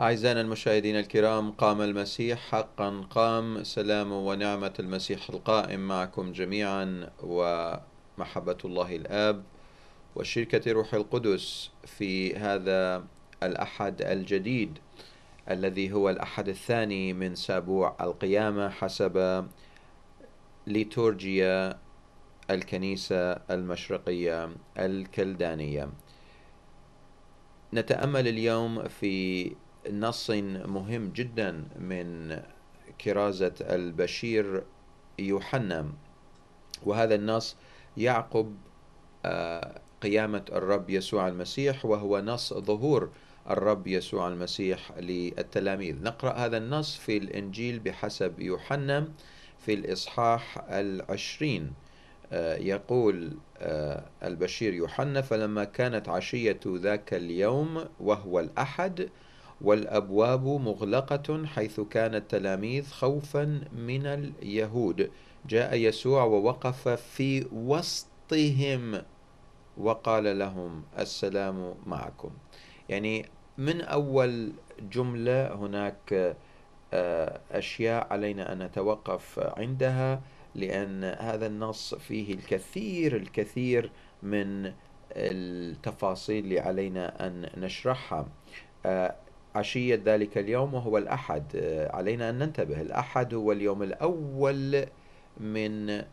أعزائنا المشاهدين الكرام قام المسيح حقا قام سلام ونعمة المسيح القائم معكم جميعا ومحبة الله الآب وشركة روح القدس في هذا الأحد الجديد الذي هو الأحد الثاني من سابوع القيامة حسب ليتورجيا الكنيسة المشرقية الكلدانية نتأمل اليوم في نص مهم جدا من كرازة البشير يوحنا وهذا النص يعقب آه، قيامة الرب يسوع المسيح وهو نص ظهور الرب يسوع المسيح للتلاميذ نقرأ هذا النص في الإنجيل بحسب يوحنا في الإصحاح العشرين آه، يقول آه، البشير يوحنا فلما كانت عشية ذاك اليوم وهو الأحد والأبواب مغلقة حيث كان التلاميذ خوفا من اليهود جاء يسوع ووقف في وسطهم وقال لهم السلام معكم يعني من أول جملة هناك آه، أشياء علينا أن نتوقف عندها لأن هذا النص فيه الكثير الكثير من التفاصيل اللي علينا أن نشرحها آه، عشية ذلك اليوم وهو الأحد آه، علينا أن ننتبه الأحد هو اليوم الأول من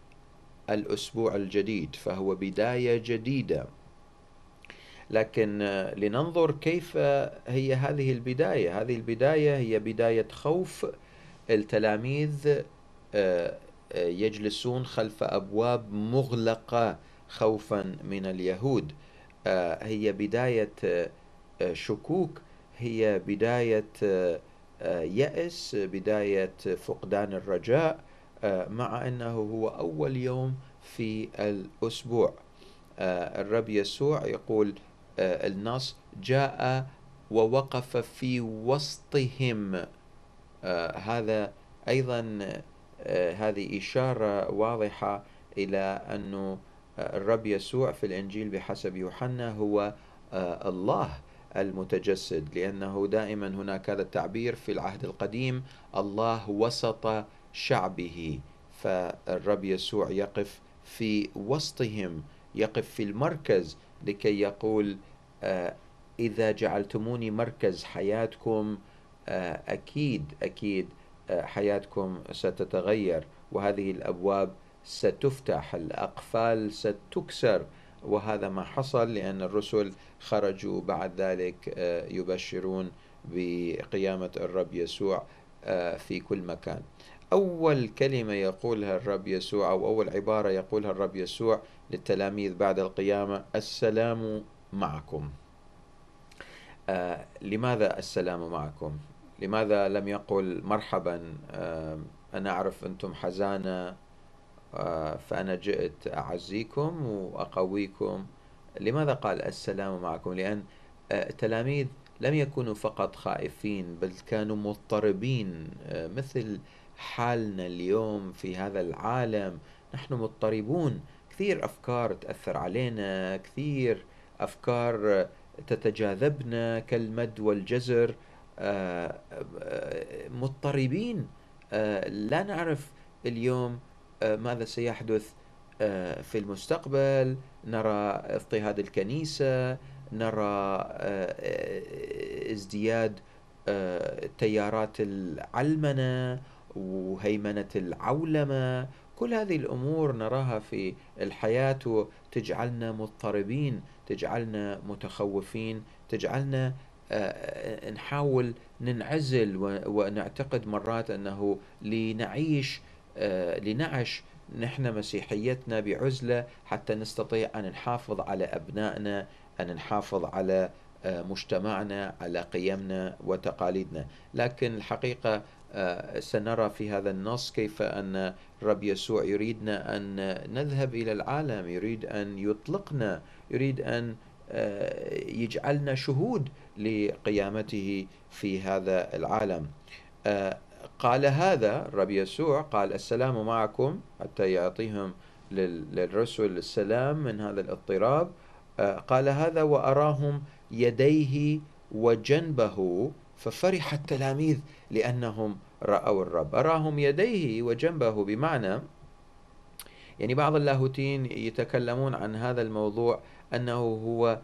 الأسبوع الجديد فهو بداية جديدة لكن آه، لننظر كيف هي هذه البداية هذه البداية هي بداية خوف التلاميذ آه، يجلسون خلف أبواب مغلقة خوفا من اليهود هي بداية شكوك هي بداية آه، يأس بداية فقدان الرجاء آه، مع أنه هو أول يوم في الأسبوع آه، الرب يسوع يقول النص جاء ووقف في وسطهم هذا أيضا هذه إشارة واضحة إلى أن الرب يسوع في الإنجيل بحسب يوحنا هو الله المتجسد لأنه دائما هناك هذا التعبير في العهد القديم الله وسط شعبه فالرب يسوع يقف في وسطهم يقف في المركز لكي يقول آه، إذا جعلتموني مركز حياتكم آه، أكيد أكيد آه، حياتكم ستتغير وهذه الأبواب ستفتح الأقفال ستكسر وهذا ما حصل لأن الرسل خرجوا بعد ذلك آه، يبشرون بقيامة الرب يسوع آه، في كل مكان أول كلمة يقولها الرب يسوع أو أول عبارة يقولها الرب يسوع للتلاميذ بعد القيامة السلام معكم آه، لماذا السلام معكم لماذا لم يقل مرحبا أنا أعرف أنتم حزانة آه، فأنا جئت أعزيكم وأقويكم لماذا قال السلام معكم لأن التلاميذ آه، لم يكونوا فقط خائفين بل كانوا مضطربين آه، مثل حالنا اليوم في هذا العالم نحن مضطربون كثير أفكار تأثر علينا كثير أفكار تتجاذبنا كالمد والجزر مضطربين لا نعرف اليوم آه، ماذا سيحدث آه، في المستقبل نرى اضطهاد الكنيسة نرى آه، ازدياد تيارات العلمنة وهيمنة العولمة كل هذه الأمور نراها في الحياة تجعلنا مضطربين تجعلنا متخوفين تجعلنا نحاول ننعزل ونعتقد مرات أنه لنعيش آه، لنعش نحن مسيحيتنا بعزلة حتى نستطيع أن نحافظ على أبنائنا أن نحافظ على آه، مجتمعنا على قيمنا وتقاليدنا لكن الحقيقة آه، سنرى في هذا النص كيف أن الرب يسوع يريدنا أن نذهب إلى العالم يريد أن يطلقنا يريد أن يجعلنا شهود لقيامته في هذا العالم قال هذا الرب يسوع قال السلام معكم حتى يعطيهم للرسل السلام من هذا الاضطراب آه، قال هذا وأراهم يديه وجنبه ففرح التلاميذ لأنهم رأوا الرب أراهم يديه وجنبه بمعنى يعني بعض اللاهوتين يتكلمون عن هذا الموضوع أنه هو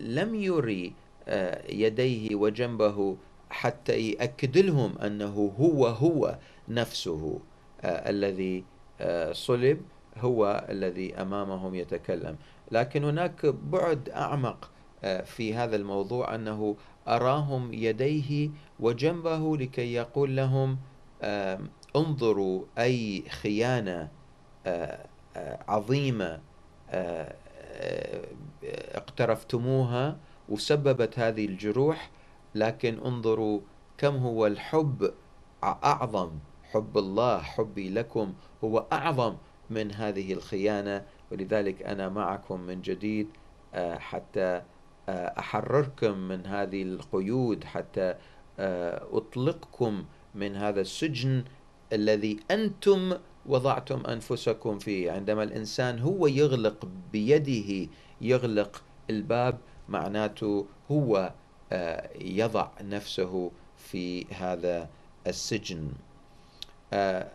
لم يري آه، يديه وجنبه حتى يأكد لهم أنه هو هو نفسه آه، الذي آه، صلب هو الذي أمامهم يتكلم لكن هناك بعد أعمق آه، في هذا الموضوع أنه أراهم يديه وجنبه لكي يقول لهم انظروا أي خيانة عظيمة اقترفتموها وسببت هذه الجروح لكن انظروا كم هو الحب أعظم حب الله حبي لكم هو أعظم من هذه الخيانة ولذلك أنا معكم من جديد آه، حتى آه، أحرركم من هذه القيود حتى آه، أطلقكم من هذا السجن الذي أنتم وضعتم أنفسكم فيه عندما الإنسان هو يغلق بيده يغلق الباب معناته هو آه، يضع نفسه في هذا السجن آه،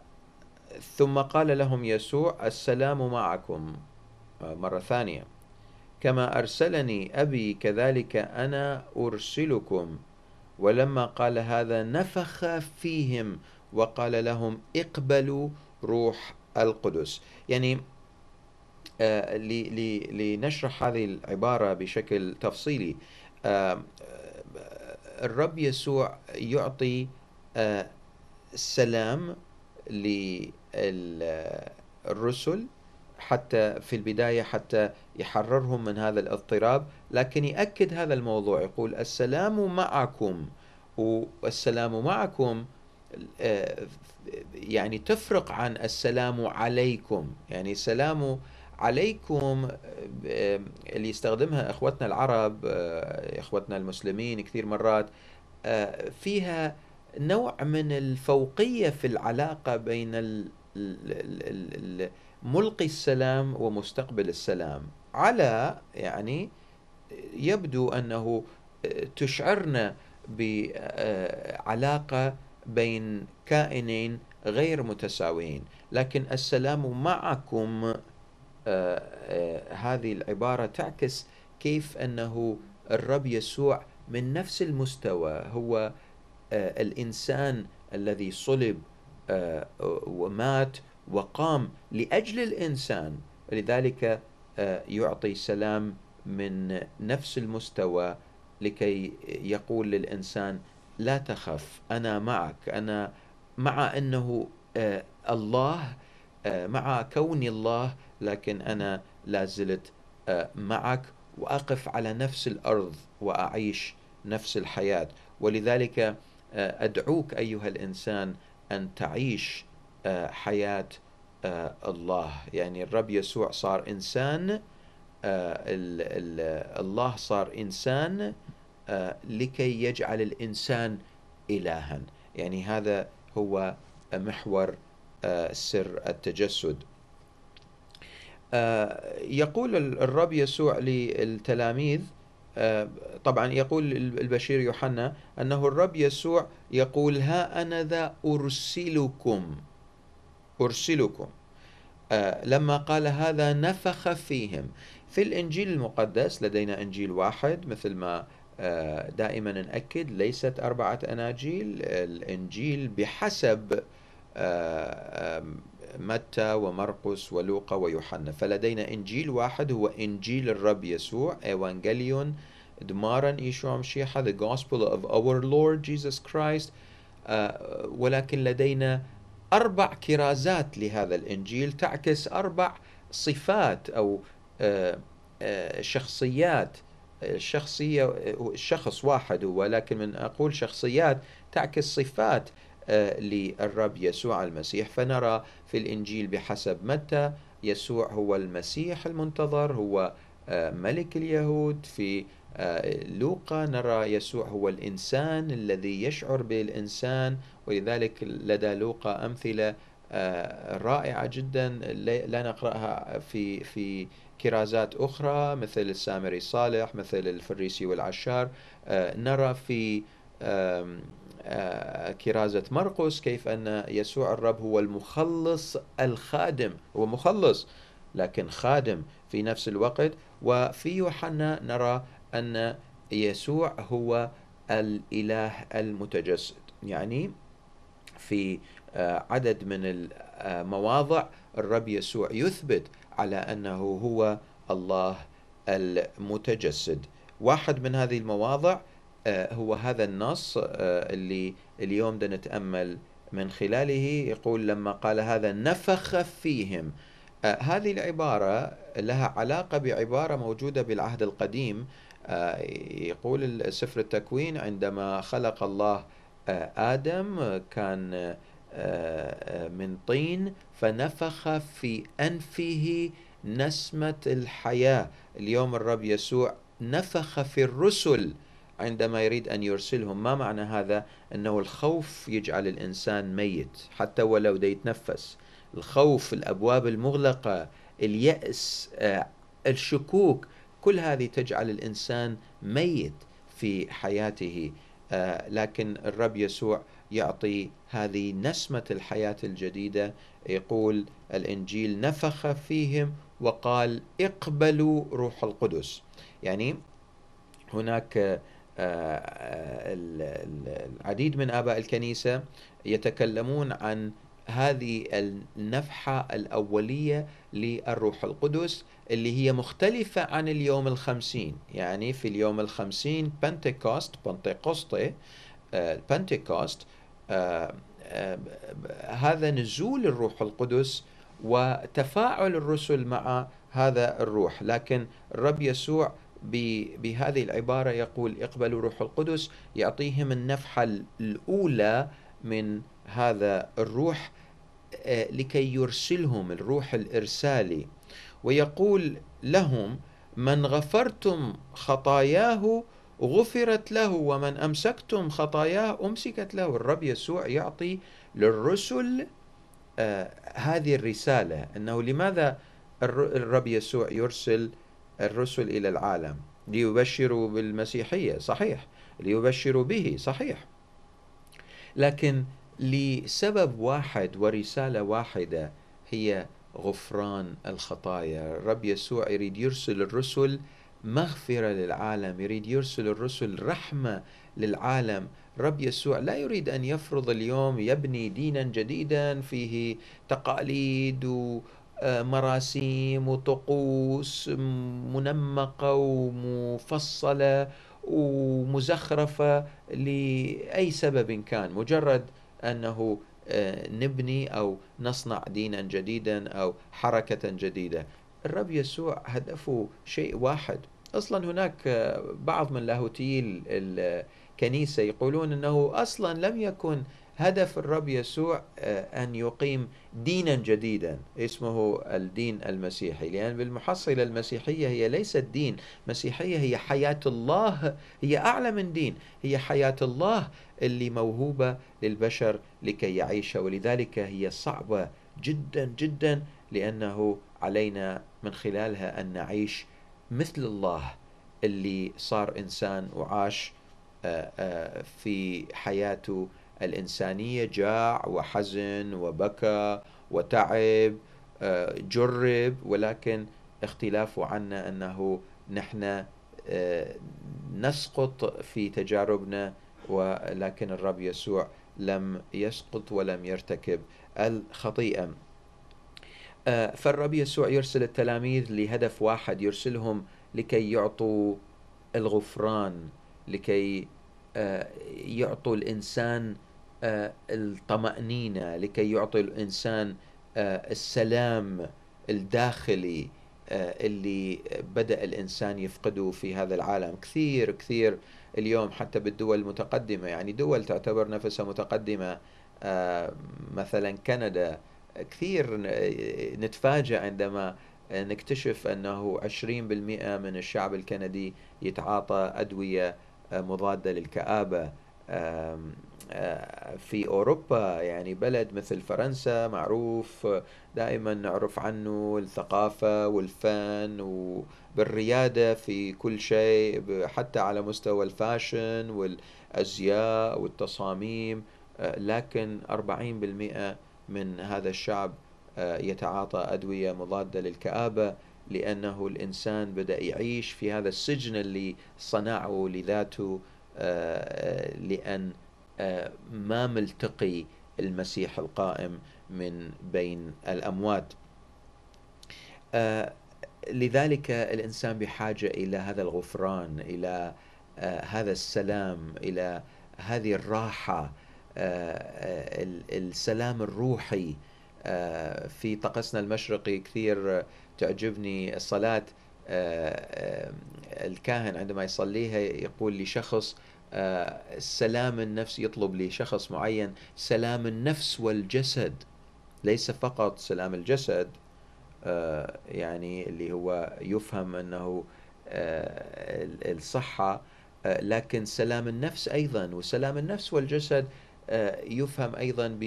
ثم قال لهم يسوع السلام معكم آه، مرة ثانية كما أرسلني أبي كذلك أنا أرسلكم ولما قال هذا نفخ فيهم وقال لهم اقبلوا روح القدس يعني لنشرح هذه العبارة بشكل تفصيلي الرب يسوع يعطي السلام آه، للرسل حتى في البداية حتى يحررهم من هذا الاضطراب لكن يأكد هذا الموضوع يقول السلام معكم والسلام معكم آه، يعني تفرق عن السلام عليكم يعني سلام عليكم آه، اللي يستخدمها اخوتنا العرب آه، اخوتنا المسلمين كثير مرات آه، فيها نوع من الفوقيه في العلاقه بين ملقي السلام ومستقبل السلام على يعني يبدو انه تشعرنا بعلاقه بين كائنين غير متساويين لكن السلام معكم آه، آه، هذه العبارة تعكس كيف أنه الرب يسوع من نفس المستوى هو آه، الإنسان الذي صلب ومات وقام لأجل الإنسان لذلك يعطي سلام من نفس المستوى لكي يقول للإنسان لا تخف أنا معك أنا مع أنه الله آه، مع كوني الله لكن أنا لازلت آه، معك وأقف على نفس الأرض وأعيش نفس الحياة ولذلك آه، أدعوك أيها الإنسان أن تعيش حياة الله يعني الرب يسوع صار إنسان الله صار إنسان لكي يجعل الإنسان إلها يعني هذا هو محور سر التجسد آه، يقول الرب يسوع للتلاميذ آه، طبعا يقول البشير يوحنا أنه الرب يسوع يقول ها أنا ذا أرسلكم أرسلكم آه، لما قال هذا نفخ فيهم في الإنجيل المقدس لدينا إنجيل واحد مثل ما دائما نأكد ليست أربعة أناجيل الإنجيل بحسب آه، آه، متى ومرقس ولوقا ويوحنا فلدينا إنجيل واحد هو إنجيل الرب يسوع إيوانجليون دمارا ايشو مشيحة the gospel of our Lord Jesus Christ آه، ولكن لدينا أربع كرازات لهذا الإنجيل تعكس أربع صفات أو شخصيات الشخصية شخص واحد ولكن من أقول شخصيات تعكس صفات آه، للرب يسوع المسيح فنرى في الإنجيل بحسب متى يسوع هو المسيح المنتظر هو آه، ملك اليهود في آه، لوقا نرى يسوع هو الإنسان الذي يشعر بالإنسان ولذلك لدى لوقا أمثلة رائعة جدا لا نقرأها في في كرازات أخرى مثل السامري صالح مثل الفريسي والعشار نرى في آه، كرازة مرقس كيف أن يسوع الرب هو المخلص الخادم هو مخلص لكن خادم في نفس الوقت وفي يوحنا نرى أن يسوع هو الإله المتجسد يعني في آه، عدد من المواضع آه، الرب يسوع يثبت على أنه هو الله المتجسد واحد من هذه المواضع آه، هو هذا النص آه، اللي اليوم بدنا نتامل من خلاله يقول لما قال هذا نفخ فيهم آه، هذه العباره لها علاقه بعباره موجوده بالعهد القديم يقول سفر التكوين عندما خلق الله ادم كان من طين فنفخ في انفه نسمه الحياه اليوم الرب يسوع نفخ في الرسل عندما يريد أن يرسلهم ما معنى هذا أنه الخوف يجعل الإنسان ميت حتى ولو دا يتنفس الخوف الأبواب المغلقة اليأس آه، الشكوك كل هذه تجعل الإنسان ميت في حياته آه، لكن الرب يسوع يعطي هذه نسمة الحياة الجديدة يقول الإنجيل نفخ فيهم وقال اقبلوا روح القدس يعني هناك آه، آه، العديد من آباء الكنيسة يتكلمون عن هذه النفحة الأولية للروح القدس اللي هي مختلفة عن اليوم الخمسين يعني في اليوم الخمسين بنتيكوست بنتيكوستي البنتيكوست هذا نزول الروح القدس وتفاعل الرسل مع هذا الروح لكن الرب يسوع بهذه العبارة يقول اقبلوا روح القدس يعطيهم النفحة الأولى من هذا الروح آه، لكي يرسلهم الروح الإرسالي ويقول لهم من غفرتم خطاياه غفرت له ومن أمسكتم خطاياه أمسكت له الرب يسوع يعطي للرسل آه، هذه الرسالة أنه لماذا الرب يسوع يرسل الرسل إلى العالم ليبشروا بالمسيحية صحيح ليبشروا به صحيح لكن لسبب واحد ورسالة واحدة هي غفران الخطايا الرب يسوع يريد يرسل الرسل مغفرة للعالم يريد يرسل الرسل رحمة للعالم رب يسوع لا يريد أن يفرض اليوم يبني دينا جديدا فيه تقاليد آه، مراسيم وطقوس منمقة ومفصلة ومزخرفة لأي سبب كان مجرد أنه آه، نبني أو نصنع دينا جديدا أو حركة جديدة الرب يسوع هدفه شيء واحد أصلا هناك آه، بعض من لاهوتيي الكنيسة يقولون أنه أصلا لم يكن هدف الرب يسوع آه، أن يقيم دينا جديدا اسمه الدين المسيحي لأن يعني بالمحصلة المسيحية هي ليست دين مسيحية هي حياة الله هي أعلى من دين هي حياة الله اللي موهوبة للبشر لكي يعيشها ولذلك هي صعبة جدا جدا لأنه علينا من خلالها أن نعيش مثل الله اللي صار إنسان وعاش آه، آه، في حياته الإنسانية جاع وحزن وبكى وتعب آه، جرب ولكن اختلافه عنا أنه نحن آه، نسقط في تجاربنا ولكن الرب يسوع لم يسقط ولم يرتكب الخطيئة آه، فالرب يسوع يرسل التلاميذ لهدف واحد يرسلهم لكي يعطوا الغفران لكي يعطوا الإنسان آه، الطمأنينة لكي يعطي الإنسان آه، السلام الداخلي آه، اللي بدأ الإنسان يفقده في هذا العالم كثير كثير اليوم حتى بالدول المتقدمة يعني دول تعتبر نفسها متقدمة مثلا كندا كثير نتفاجأ عندما نكتشف أنه 20% من الشعب الكندي يتعاطى أدوية مضادة للكآبة في أوروبا يعني بلد مثل فرنسا معروف دائما نعرف عنه الثقافة والفن وبالريادة في كل شيء حتى على مستوى الفاشن والأزياء والتصاميم لكن 40% من هذا الشعب آه، يتعاطى أدوية مضادة للكآبة لأنه الإنسان بدأ يعيش في هذا السجن اللي صنعه لذاته آه، لأن آه، ما ملتقي المسيح القائم من بين الأموات آه، لذلك الإنسان بحاجة إلى هذا الغفران إلى آه، هذا السلام إلى هذه الراحة السلام الروحي في طقسنا المشرقي كثير تعجبني الصلاة الكاهن عندما يصليها يقول لشخص آه، السلام النفسي يطلب لشخص معين سلام النفس والجسد ليس فقط سلام الجسد آه، يعني اللي هو يفهم انه آه، الصحه لكن سلام النفس ايضا وسلام النفس والجسد يفهم ايضا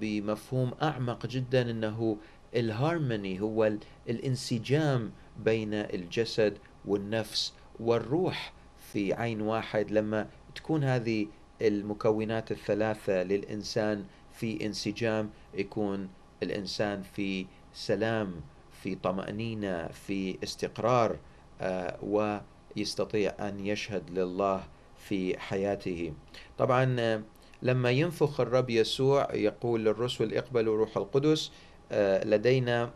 بمفهوم اعمق جدا انه الهارموني هو الانسجام بين الجسد والنفس والروح في عين واحد لما تكون هذه المكونات الثلاثة للإنسان في انسجام يكون الإنسان في سلام في طمأنينة في استقرار آه، ويستطيع أن يشهد لله في حياته طبعا آه، لما ينفخ الرب يسوع يقول للرسل اقبلوا روح القدس آه، لدينا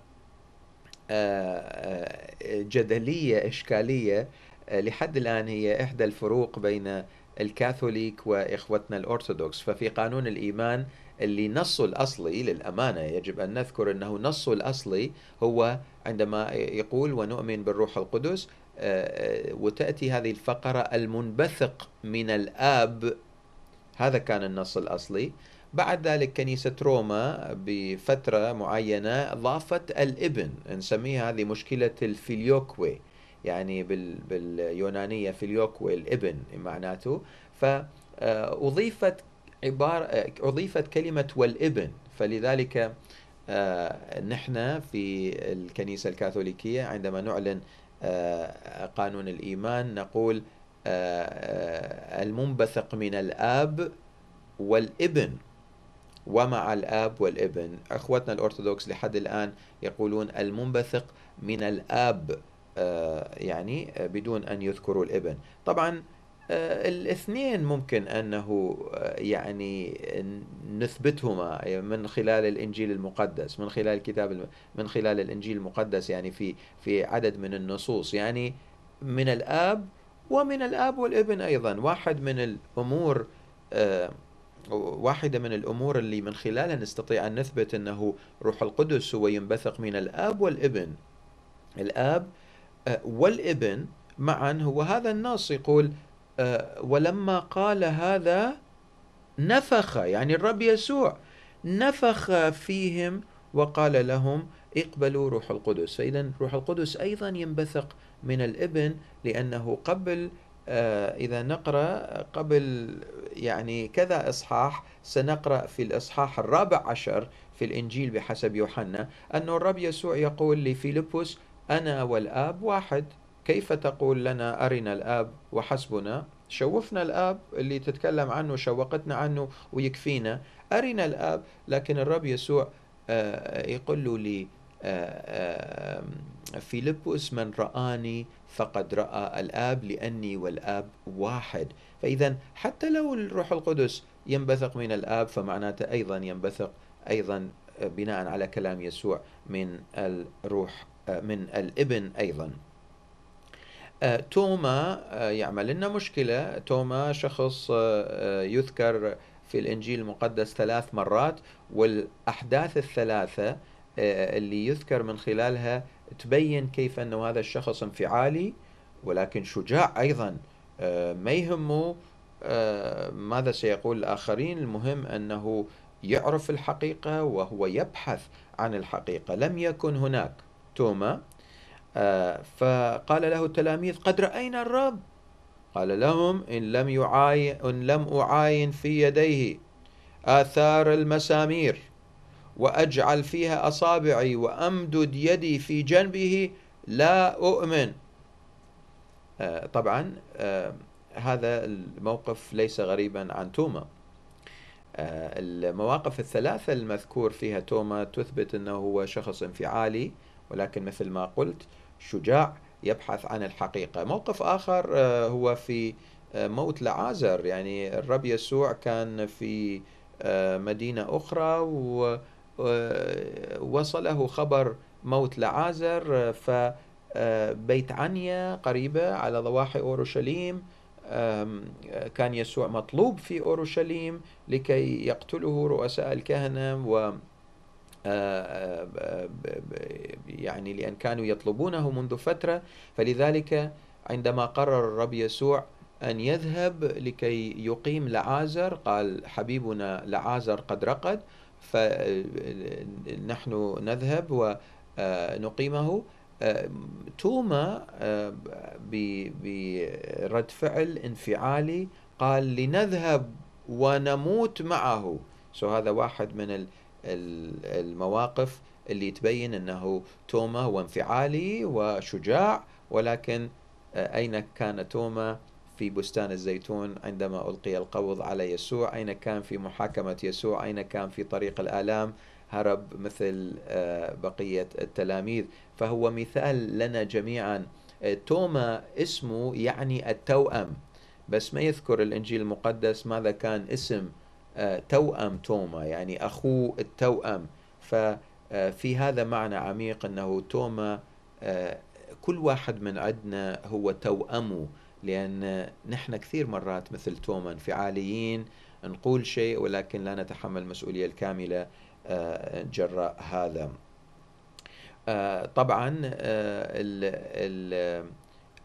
جدلية إشكالية آه، لحد الآن هي إحدى الفروق بين الكاثوليك وإخوتنا الأرثوذكس ففي قانون الإيمان اللي نصه الأصلي للأمانة يجب أن نذكر أنه نصه الأصلي هو عندما يقول ونؤمن بالروح القدس آه، آه، وتأتي هذه الفقرة المنبثق من الآب هذا كان النص الأصلي بعد ذلك كنيسة روما بفترة معينة ضافت الابن نسميها هذه مشكلة الفيليوكوي يعني بال باليونانية فيليوكويل ابن معناته فأضيفت آه، عبارة آه، أضيفت كلمة والابن فلذلك آه، نحن في الكنيسة الكاثوليكية عندما نعلن قانون الإيمان نقول المنبثق من الآب والابن ومع الآب والابن أخوتنا الأرثوذكس لحد الآن يقولون المنبثق من الآب آه، يعني آه، بدون أن يذكروا الابن طبعا آه، الاثنين ممكن أنه يعني نثبتهما يعني من خلال الإنجيل المقدس من خلال كتاب من خلال الإنجيل المقدس يعني في في عدد من النصوص يعني من الآب ومن الآب والابن أيضا واحد من الأمور واحدة من الأمور اللي من خلالها نستطيع أن نثبت أنه روح القدس هو ينبثق من الآب والابن الآب آه، والابن معا هو هذا النص يقول آه، ولما قال هذا نفخ يعني الرب يسوع نفخ فيهم وقال لهم اقبلوا روح القدس فإذا روح القدس أيضا ينبثق من الابن لأنه قبل آه، إذا نقرأ قبل يعني كذا إصحاح سنقرأ في الإصحاح الرابع عشر في الإنجيل بحسب يوحنا أن الرب يسوع يقول لفيلبس أنا والآب واحد كيف تقول لنا أرنا الآب وحسبنا شوفنا الآب اللي تتكلم عنه شوقتنا عنه ويكفينا أرنا الآب لكن الرب يسوع آه، آه، يقول له لي آه، فيلبس من رآني فقد رأى الآب لأني والآب واحد فإذا حتى لو الروح القدس ينبثق من الآب فمعناته أيضا ينبثق أيضا بناء على كلام يسوع من الروح آه، من الابن ايضا آه، توما آه، يعمل لنا مشكله توما شخص يذكر في الانجيل المقدس ثلاث مرات والاحداث الثلاثه اللي يذكر من خلالها تبين كيف انه هذا الشخص انفعالي ولكن شجاع ايضا ما يهمه ماذا سيقول الاخرين المهم انه يعرف الحقيقة وهو يبحث عن الحقيقة لم يكن هناك توما آه، فقال له التلاميذ قد رأينا الرب قال لهم إن لم يعاين إن لم أعاين في يديه آثار المسامير وأجعل فيها أصابعي وأمدد يدي في جنبه لا أؤمن آه، طبعا آه، هذا الموقف ليس غريبا عن توما آه، المواقف الثلاثة المذكور فيها توما تثبت أنه هو شخص انفعالي ولكن مثل ما قلت شجاع يبحث عن الحقيقة موقف آخر آه، هو في آه، موت لعازر يعني الرب يسوع كان في مدينة أخرى ووصله خبر موت لعازر فبيت عنيا قريبة على ضواحي أورشليم كان يسوع مطلوب في أورشليم لكي يقتله رؤساء الكهنة و يعني لأن كانوا يطلبونه منذ فترة فلذلك عندما قرر الرب يسوع أن يذهب لكي يقيم لعازر قال حبيبنا لعازر قد رقد فنحن نذهب ونقيمه توما آه، برد فعل انفعالي قال لنذهب ونموت معه سو هذا واحد من المواقف اللي تبين انه توما هو انفعالي وشجاع ولكن آه، اين كان توما في بستان الزيتون عندما القي القبض على يسوع اين كان في محاكمه يسوع اين كان في طريق الالام هرب مثل آه، بقية التلاميذ فهو مثال لنا جميعا آه، توما اسمه يعني التوأم بس ما يذكر الإنجيل المقدس ماذا كان اسم آه، توأم توما يعني أخوه التوأم ففي هذا معنى عميق أنه توما كل واحد من عندنا هو توأمه لأن نحن كثير مرات مثل توما انفعاليين نقول شيء ولكن لا نتحمل المسؤولية الكاملة آه، جراء هذا آه، طبعا آه،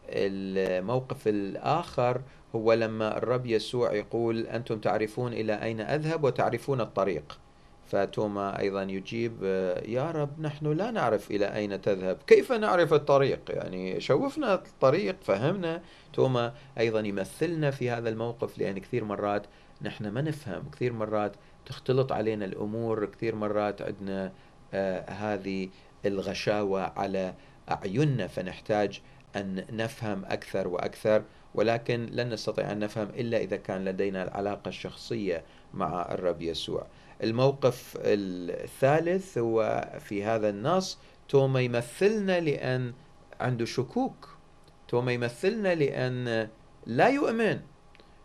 الموقف الآخر هو لما الرب يسوع يقول أنتم تعرفون إلى أين أذهب وتعرفون الطريق فتوما أيضا يجيب يا رب نحن لا نعرف إلى أين تذهب كيف نعرف الطريق يعني شوفنا الطريق فهمنا توما أيضا يمثلنا في هذا الموقف لأن كثير مرات نحن ما نفهم كثير مرات تختلط علينا الامور كثير مرات عندنا آه هذه الغشاوه على اعيننا فنحتاج ان نفهم اكثر واكثر ولكن لن نستطيع ان نفهم الا اذا كان لدينا العلاقه الشخصيه مع الرب يسوع. الموقف الثالث هو في هذا النص توما يمثلنا لان عنده شكوك. توما يمثلنا لان لا يؤمن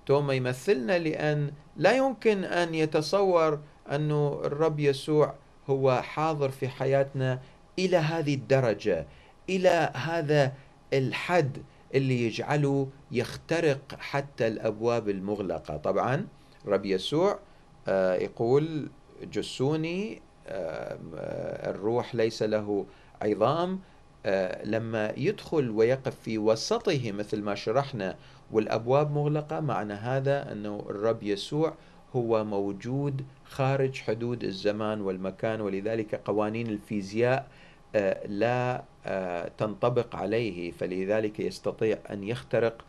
توما يمثلنا لأن لا يمكن أن يتصور أن الرب يسوع هو حاضر في حياتنا إلى هذه الدرجة إلى هذا الحد اللي يجعله يخترق حتى الأبواب المغلقة طبعا الرب يسوع آه، يقول جسوني آه، آه، الروح ليس له عظام آه، لما يدخل ويقف في وسطه مثل ما شرحنا والابواب مغلقه معنى هذا انه الرب يسوع هو موجود خارج حدود الزمان والمكان ولذلك قوانين الفيزياء آه، لا آه، تنطبق عليه فلذلك يستطيع ان يخترق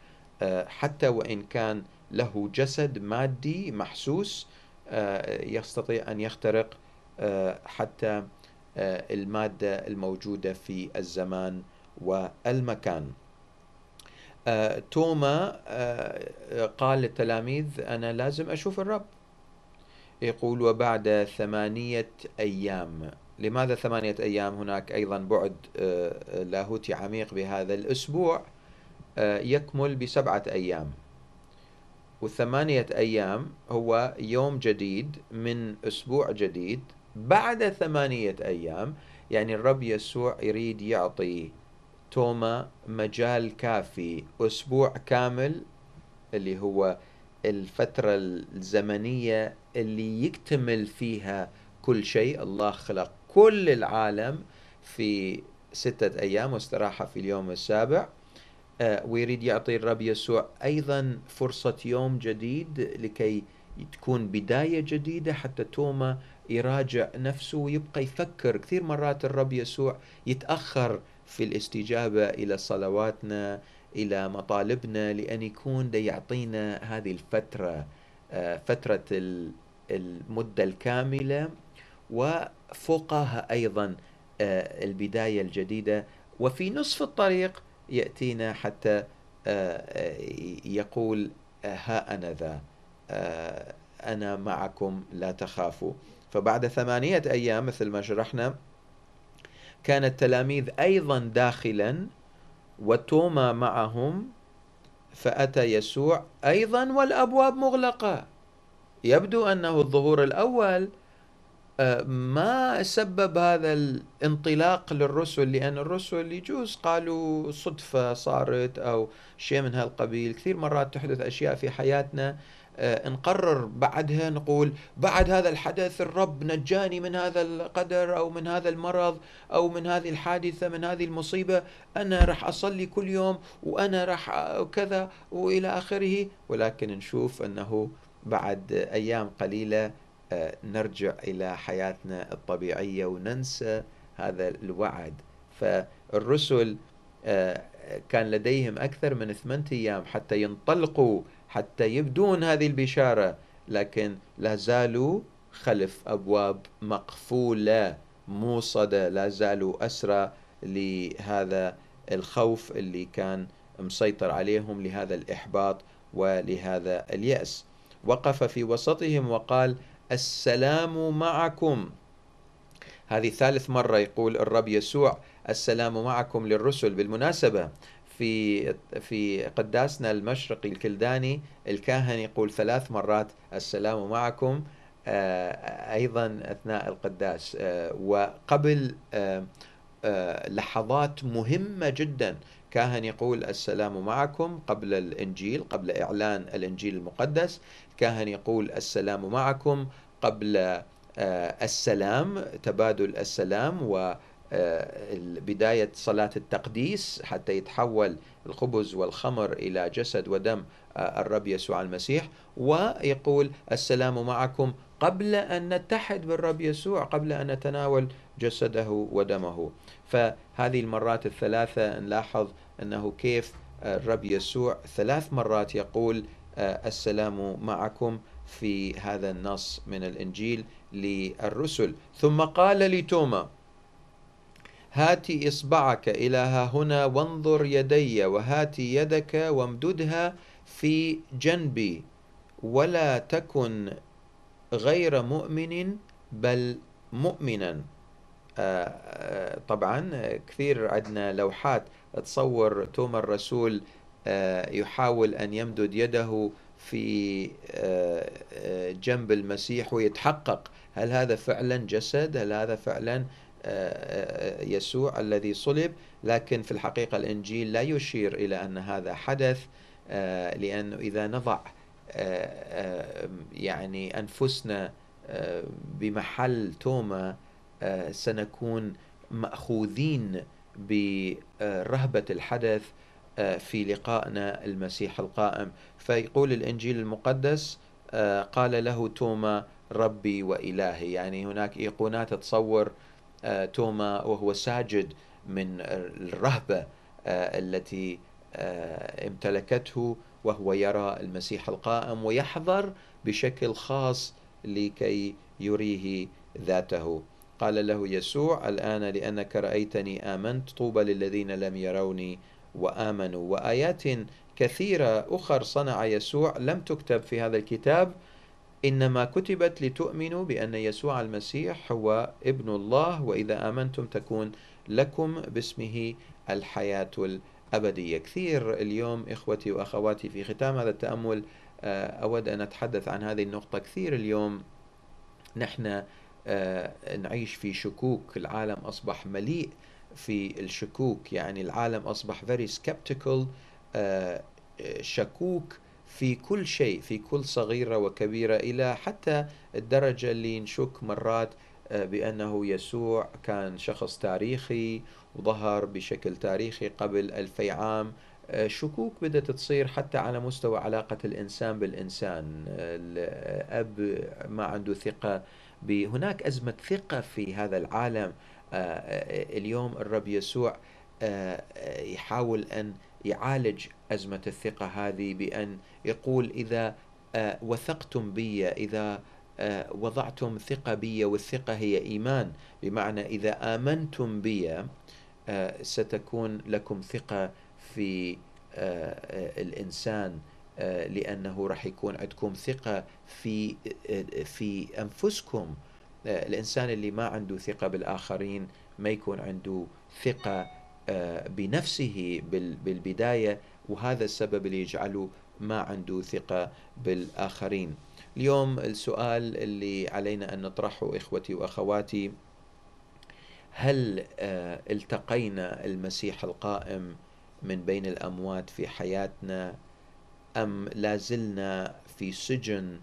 حتى وان كان له جسد مادي محسوس يستطيع ان يخترق حتى آه، المادة الموجودة في الزمان والمكان آه، توما آه، قال للتلاميذ أنا لازم أشوف الرب يقول وبعد ثمانية أيام لماذا ثمانية أيام هناك أيضا بعد لاهوتي عميق بهذا الأسبوع يكمل بسبعة أيام وثمانية أيام هو يوم جديد من أسبوع جديد بعد ثمانية أيام يعني الرب يسوع يريد يعطي توما مجال كافي أسبوع كامل اللي هو الفترة الزمنية اللي يكتمل فيها كل شيء الله خلق كل العالم في ستة أيام واستراحة في اليوم السابع آه، ويريد يعطي الرب يسوع أيضا فرصة يوم جديد لكي تكون بداية جديدة حتى توما يراجع نفسه ويبقى يفكر كثير مرات الرب يسوع يتأخر في الاستجابة إلى صلواتنا إلى مطالبنا لأن يكون دي يعطينا هذه الفترة آه، فترة المدة الكاملة وفوقها أيضا آه، البداية الجديدة وفي نصف الطريق يأتينا حتى آه، يقول ها أنا ذا أنا معكم لا تخافوا فبعد ثمانية أيام مثل ما شرحنا كان التلاميذ أيضا داخلا وتوما معهم فأتى يسوع أيضا والأبواب مغلقة يبدو أنه الظهور الأول آه، ما سبب هذا الانطلاق للرسل لأن الرسل يجوز قالوا صدفة صارت أو شيء من هالقبيل كثير مرات تحدث أشياء في حياتنا آه، نقرر بعدها نقول بعد هذا الحدث الرب نجاني من هذا القدر او من هذا المرض او من هذه الحادثه من هذه المصيبه انا راح اصلي كل يوم وانا راح كذا والى اخره ولكن نشوف انه بعد ايام قليله آه، نرجع الى حياتنا الطبيعيه وننسى هذا الوعد فالرسل آه، كان لديهم اكثر من ثمانيه ايام حتى ينطلقوا حتى يبدون هذه البشارة لكن لا زالوا خلف أبواب مقفولة موصدة لا زالوا أسرى لهذا الخوف اللي كان مسيطر عليهم لهذا الإحباط ولهذا اليأس وقف في وسطهم وقال السلام معكم هذه ثالث مرة يقول الرب يسوع السلام معكم للرسل بالمناسبة في في قداسنا المشرقي الكلداني الكاهن يقول ثلاث مرات السلام معكم آه، ايضا اثناء القداس آه، وقبل آه، لحظات مهمه جدا كاهن يقول السلام معكم قبل الانجيل قبل اعلان الانجيل المقدس كاهن يقول السلام معكم قبل السلام تبادل السلام و آه، بداية صلاة التقديس حتى يتحول الخبز والخمر إلى جسد ودم آه، الرب يسوع المسيح ويقول السلام معكم قبل أن نتحد بالرب يسوع قبل أن نتناول جسده ودمه فهذه المرات الثلاثة نلاحظ أنه كيف آه، الرب يسوع ثلاث مرات يقول السلام معكم في هذا النص من الإنجيل للرسل ثم قال لتوما هات إصبعك إلى ها هنا وانظر يدي وهات يدك وامددها في جنبي ولا تكن غير مؤمن بل مؤمنا آه، آه، طبعا كثير عندنا لوحات تصور توما الرسول آه، يحاول أن يمدد يده في جنب المسيح ويتحقق هل هذا فعلا جسد هل هذا فعلا آه، آه، آه، يسوع الذي صلب لكن في الحقيقة الإنجيل لا يشير إلى أن هذا حدث لأنه إذا نضع يعني أنفسنا بمحل توما سنكون مأخوذين برهبة الحدث في لقائنا المسيح القائم فيقول الإنجيل المقدس قال له توما ربي وإلهي يعني هناك إيقونات تصور آه، توما وهو ساجد من الرهبة آه، التي آه، امتلكته وهو يرى المسيح القائم ويحضر بشكل خاص لكي يريه ذاته قال له يسوع الآن لأنك رأيتني آمنت طوبى للذين لم يروني وآمنوا وآيات كثيرة أخر صنع يسوع لم تكتب في هذا الكتاب إنما كتبت لتؤمنوا بأن يسوع المسيح هو ابن الله وإذا آمنتم تكون لكم باسمه الحياة الأبدية كثير اليوم إخوتي وأخواتي في ختام هذا التأمل آه، أود أن أتحدث عن هذه النقطة كثير اليوم نحن آه، نعيش في شكوك العالم أصبح مليء في الشكوك يعني العالم أصبح very skeptical آه، شكوك في كل شيء في كل صغيرة وكبيرة إلى حتى الدرجة اللي نشك مرات آه، بأنه يسوع كان شخص تاريخي وظهر بشكل تاريخي قبل ألفي عام آه، شكوك بدأت تصير حتى على مستوى علاقة الإنسان بالإنسان آه، الأب ما عنده ثقة هناك أزمة ثقة في هذا العالم اليوم الرب يسوع يحاول أن يعالج أزمة الثقة هذه بأن يقول إذا آه، وثقتم بي إذا آه، وضعتم ثقة بي والثقة هي إيمان بمعنى إذا آمنتم بي آه، ستكون لكم ثقة في الإنسان لأنه راح يكون عندكم ثقة في في أنفسكم الإنسان اللي ما عنده ثقة بالآخرين ما يكون عنده ثقة آه، بنفسه بالبداية وهذا السبب اللي يجعله ما عنده ثقة بالآخرين اليوم السؤال اللي علينا أن نطرحه إخوتي وأخواتي هل آه، التقينا المسيح القائم من بين الأموات في حياتنا أم لازلنا في سجن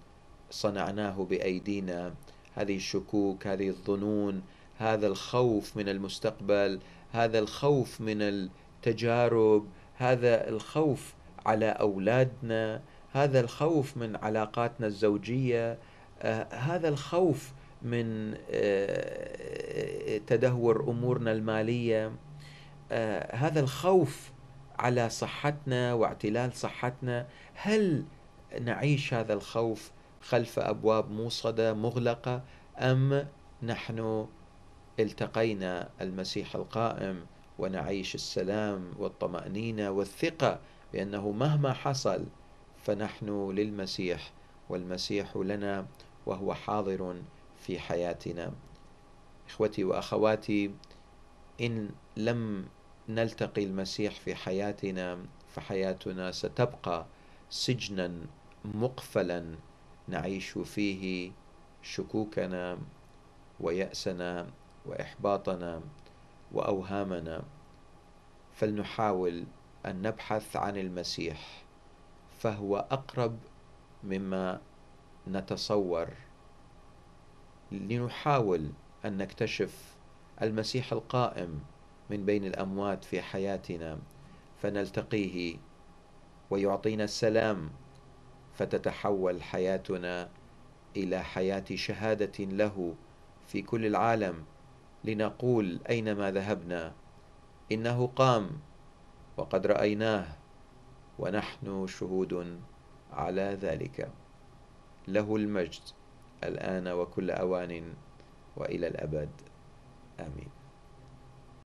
صنعناه بأيدينا هذه الشكوك هذه الظنون هذا الخوف من المستقبل هذا الخوف من التجارب هذا الخوف على اولادنا هذا الخوف من علاقاتنا الزوجيه آه، هذا الخوف من آه، تدهور امورنا الماليه آه، هذا الخوف على صحتنا واعتلال صحتنا هل نعيش هذا الخوف خلف ابواب موصده مغلقه ام نحن التقينا المسيح القائم ونعيش السلام والطمأنينة والثقة بأنه مهما حصل فنحن للمسيح والمسيح لنا وهو حاضر في حياتنا. إخوتي وأخواتي إن لم نلتقي المسيح في حياتنا فحياتنا ستبقى سجنا مقفلا نعيش فيه شكوكنا ويأسنا وإحباطنا وأوهامنا فلنحاول أن نبحث عن المسيح فهو أقرب مما نتصور لنحاول أن نكتشف المسيح القائم من بين الأموات في حياتنا فنلتقيه ويعطينا السلام فتتحول حياتنا إلى حياة شهادة له في كل العالم لنقول أينما ذهبنا إنه قام وقد رأيناه ونحن شهود على ذلك له المجد الآن وكل أوان وإلى الأبد آمين